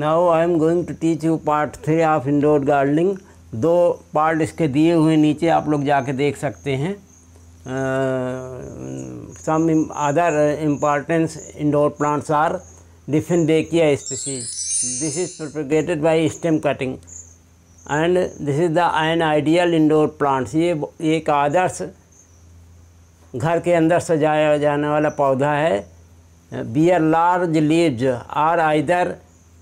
Now I am going to teach you part three of indoor gardening दो part इसके दिए हुए नीचे आप लोग जाके देख सकते हैं some other importance indoor plants are डिफिन dieffenbachia species this is propagated by stem cutting and this is the an ideal indoor plants ये एक आदर्श घर के अंदर सजाया जाने वाला पौधा है bear large leaves are either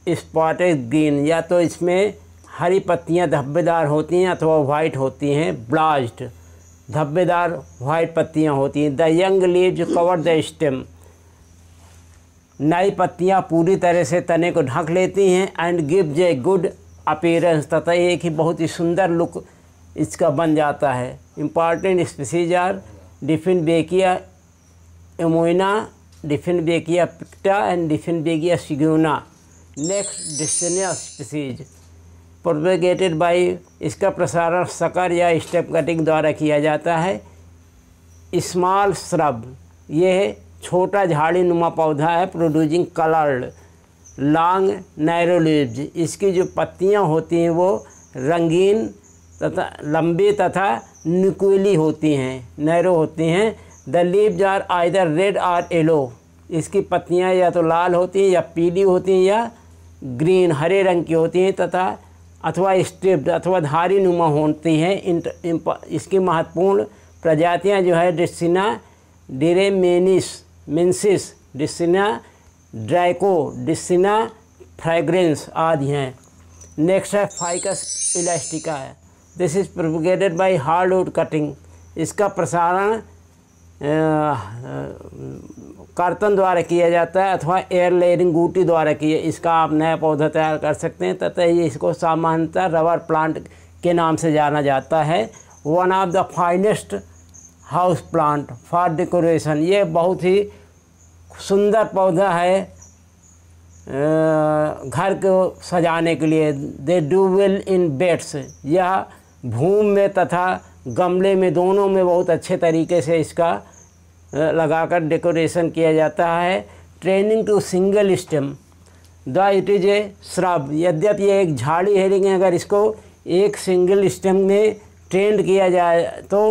spotted green या तो इसमें हरी पत्तियां धब्बेदार होती हैं अथवा वाइट होती हैं ब्लास्ट धब्बेदार वाइट पत्तियां होती हैं the young leaves cover the stem नई पत्तियां पूरी तरह से तने को ढक लेती हैं and gives a good appearance तथा एक ही बहुत ही सुंदर लुक इसका बन जाता है important species are dieffenbachia amoena dieffenbachia picta and dieffenbachia seguine next डिस्टेनियस स्पीसीज प्रोपेगेटेड बाई इसका प्रसारण सकर या स्टेप कटिंग द्वारा किया जाता है स्मॉल श्रब यह छोटा झाड़ी नुमा पौधा है प्रोड्यूसिंग कलर्ड लॉन्ग नैरो इसकी जो पत्तियां होती हैं वो रंगीन तथा लंबी तथा निकुली होती हैं नैरो होती हैं the leaves are either red और येलो इसकी पत्तियां या तो लाल होती हैं या पीली होती हैं या ग्रीन हरे रंग की होती हैं तथा अथवा स्ट्रिप्ड अथवा धारी नुमा होती हैं इन, इसकी महत्वपूर्ण प्रजातियां जो है डिस्सिना डिरेमेनिस मिन्सिस डिस्सिना ड्राइको डिस्सिना फ्रेग्रेंस आदि हैं नेक्स्ट है फाइकस इलास्टिका है this is propagated by hardwood cutting इसका प्रसारण कर्तन द्वारा किया जाता है अथवा एयर लेयरिंग गूटी द्वारा किया इसका आप नया पौधा तैयार कर सकते हैं तथा ये इसको सामान्यतः रबर प्लांट के नाम से जाना जाता है one of the finest house plant for decoration ये बहुत ही सुंदर पौधा है घर को सजाने के लिए they do well in beds यह भूमि में तथा गमले में दोनों में बहुत अच्छे तरीके से इसका लगाकर डेकोरेशन किया जाता है training to single stem the it is a shrub यद्यप ये एक झाड़ी है लेकिन अगर इसको एक सिंगल स्टेम में ट्रेंड किया जाए तो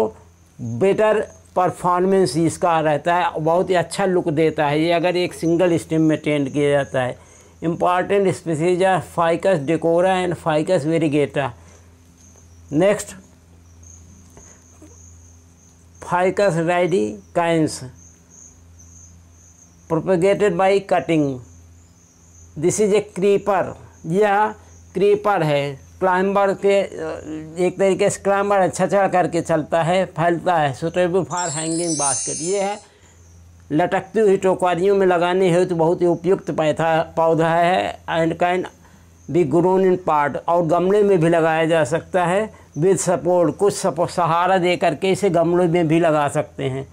बेटर परफॉर्मेंस इसका रहता है बहुत ही अच्छा लुक देता है ये अगर एक सिंगल स्टेम में ट्रेंड किया जाता है important species are ficus decora and ficus variegata next ficus राइडी काइंस propagated by cutting this is a creeper यह क्रीपर है क्लाइंबर के एक तरीके से क्लाइंबर अच्छा चढ़ करके चलता है फैलता है सुटेबल फॉर हैंगिंग बास्केट ये है लटकती हुई टोकारियों में लगाने हेतु तो बहुत ही उपयुक्त पैथा पौधा है and can be grown in pot और गमले में भी लगाया जा सकता है विद सपोर्ट कुछ सपोर्ट सहारा दे करके इसे गमलों में भी लगा सकते हैं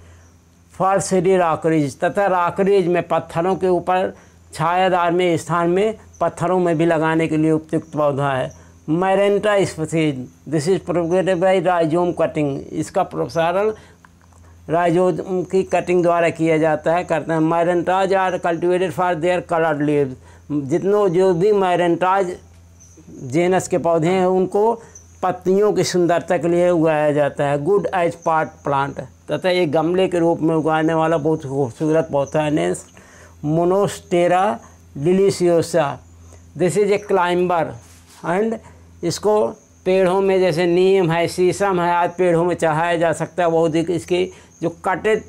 फर्सरी राकरेज तथा राकरेज में पत्थरों के ऊपर छायादार में स्थान में पत्थरों में भी लगाने के लिए उपयुक्त पौधा है maranta species this is propagated by rhizome cutting इसका प्रसारण राइजोम की कटिंग द्वारा किया जाता है करते हैं marantas are cultivated for their coloured leave जितनों जो भी मैरेंटाज जेनस के पौधे हैं उनको पत्तियों की सुंदरता के लिए उगाया जाता है गुड एज पार्ट प्लांट तथा एक गमले के रूप में उगाने वाला बहुत खूबसूरत पौधा है नेंस monstera deliciosa this is a climber and इसको पेड़ों में जैसे नीम है शीशम है आज पेड़ों में चढ़ाया जा सकता है बहुत ही इसकी जो कटेड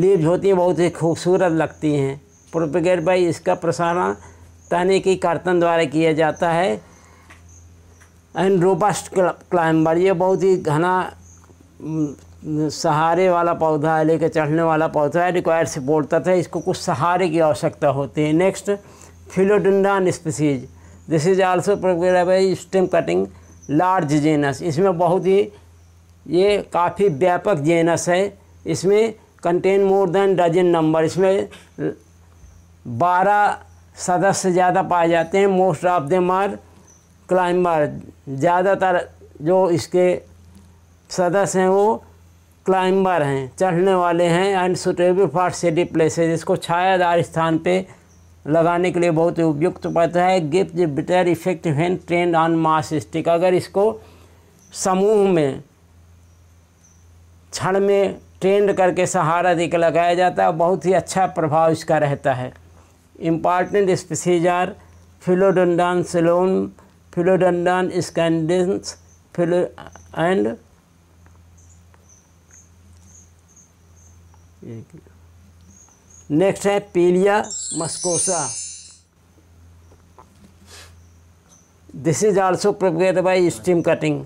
लीव्स होती हैं बहुत ही खूबसूरत लगती हैं प्रोपिगेट बाई इसका प्रसारण तने की कर्तन द्वारा किया जाता है एंड रोबस्ट क्लाइंबर ये बहुत ही घना सहारे वाला पौधा है लेकर चढ़ने वाला पौधा है रिक्वायर सपोर्ट तथा इसको कुछ सहारे की आवश्यकता होती है next philodendron species this is also by stem cutting large genus इसमें बहुत ही ये काफ़ी व्यापक जेनस है इसमें contain more than dozen number इसमें बारह सदस्य ज़्यादा पाए जाते हैं most of them are climber ज़्यादातर जो इसके सदस्य हैं वो क्लाइंबर हैं चढ़ने वाले हैं and suitable for city places इसको छायादार स्थान पे लगाने के लिए बहुत उपयुक्त पड़ता है गिफ्ट बेटर इफेक्ट हैं ट्रेंड ऑन मास स्टिक अगर इसको समूह में क्षण में ट्रेंड करके सहारा दे लगाया जाता है बहुत ही अच्छा प्रभाव इसका रहता है important species are ceylon Philodendron स्कैंड condensed and नेक्स्ट है pilea muscosa this is also prepare by steam cutting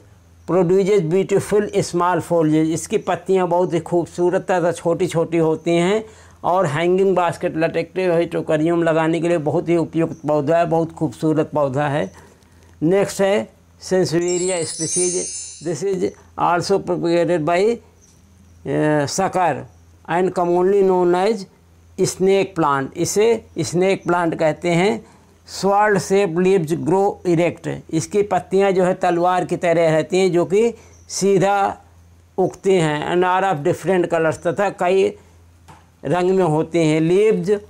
produces beautiful small foliage इसकी पत्तियाँ बहुत ही खूबसूरत तथा तो छोटी छोटी होती हैं और हैंगिंग बास्केट लटेक्टिव है टोकरियों में लगाने के लिए बहुत ही उपयुक्त पौधा है बहुत खूबसूरत पौधा है नेक्स्ट है sansevieria species this is also propagated by sucker and commonly known as snake plant इसे स्नैक प्लांट कहते हैं sword shape leaves grow erect इसकी पत्तियां जो है तलवार की तरह रहती हैं जो कि सीधा उगते हैं and are of different colours तथा कई रंग में होते हैं leaves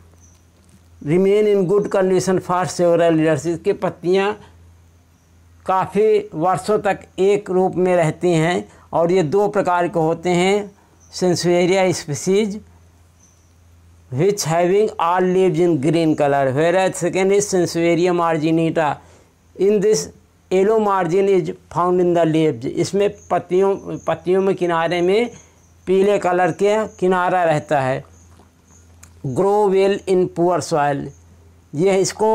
remain in good condition for several years इसकी पत्तियां काफ़ी वर्षों तक एक रूप में रहते हैं और ये दो प्रकार के होते हैं sansevieria species which having all leaves in green colour whereas second is sansevieria marginata in this yellow margin is found in the leaves इसमें पत्तियों पत्तियों में किनारे में पीले कलर के किनारा रहता है grow well in poor soil यह इसको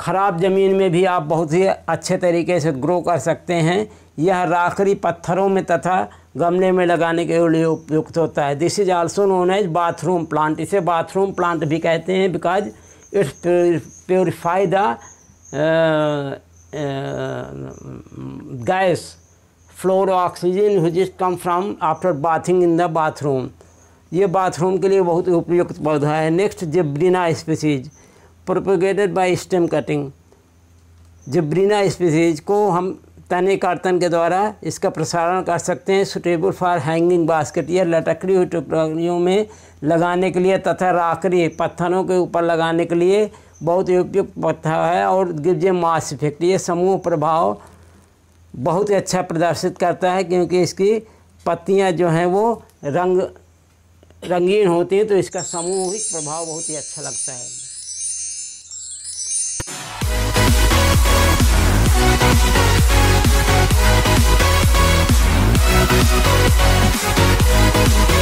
ख़राब ज़मीन में भी आप बहुत ही अच्छे तरीके से ग्रो कर सकते हैं यह राखरी पत्थरों में तथा गमले में लगाने के लिए उपयुक्त होता है this is also known as bathroom plant इसे बाथरूम प्लांट भी कहते हैं because its purify the gas floor oxygen whose is come from after bathing in the bathroom ये बाथरूम के लिए बहुत उपयुक्त पौधा है next zebrina species propagated by stem cutting zebrina species को हम तने कार्तन के द्वारा इसका प्रसारण कर सकते हैं सुटेबल फॉर हैंगिंग बास्केट या लटकड़ी हुई टुकड़ियों में लगाने के लिए तथा राखड़ी पत्थरों के ऊपर लगाने के लिए बहुत उपयुक्त पत्थर है और गिरजे मास इफेक्ट ये समूह प्रभाव बहुत अच्छा प्रदर्शित करता है क्योंकि इसकी पत्तियाँ जो हैं वो रंग रंगीन होती हैं तो इसका सामूहिक प्रभाव बहुत ही अच्छा लगता है Thank you.